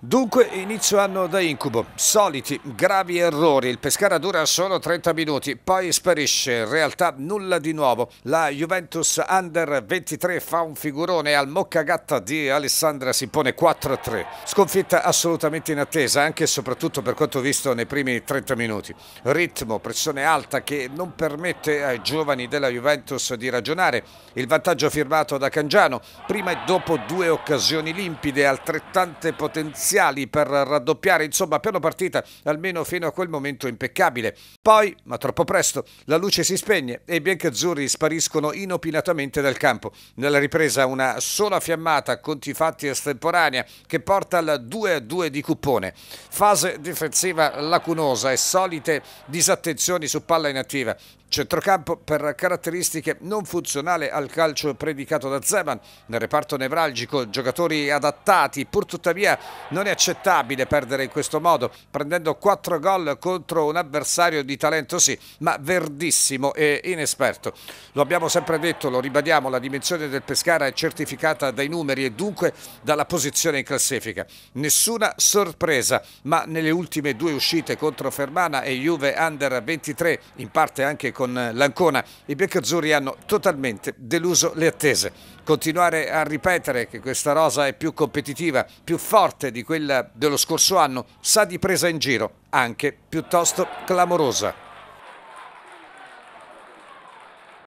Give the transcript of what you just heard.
Dunque inizio anno da incubo, soliti, gravi errori, il Pescara dura solo 30 minuti, poi sparisce, in realtà nulla di nuovo, la Juventus Under 23 fa un figurone al Moccagatta di Alessandra si pone 4-3, sconfitta assolutamente in attesa anche e soprattutto per quanto visto nei primi 30 minuti, ritmo, pressione alta che non permette ai giovani della Juventus di ragionare, il vantaggio firmato da Cangiano, prima e dopo due occasioni limpide, altrettante potenziali parziali per raddoppiare, insomma per la partita almeno fino a quel momento impeccabile. Poi, ma troppo presto, la luce si spegne e i biancazzurri spariscono inopinatamente dal campo. Nella ripresa una sola fiammata, conti fatti estemporanea, che porta al 2-2 di Cuppone. Fase difensiva lacunosa e solite disattenzioni su palla inattiva. Centrocampo per caratteristiche non funzionale al calcio predicato da Zeman. Nel reparto nevralgico giocatori adattati, pur tuttavia non non è accettabile perdere in questo modo, prendendo quattro gol contro un avversario di talento sì, ma verdissimo e inesperto. Lo abbiamo sempre detto, lo ribadiamo, la dimensione del Pescara è certificata dai numeri e dunque dalla posizione in classifica. Nessuna sorpresa, ma nelle ultime due uscite contro Fermana e Juve Under 23, in parte anche con l'Ancona, i Beccazzurri hanno totalmente deluso le attese. Continuare a ripetere che questa rosa è più competitiva, più forte di quella dello scorso anno sa di presa in giro, anche piuttosto clamorosa.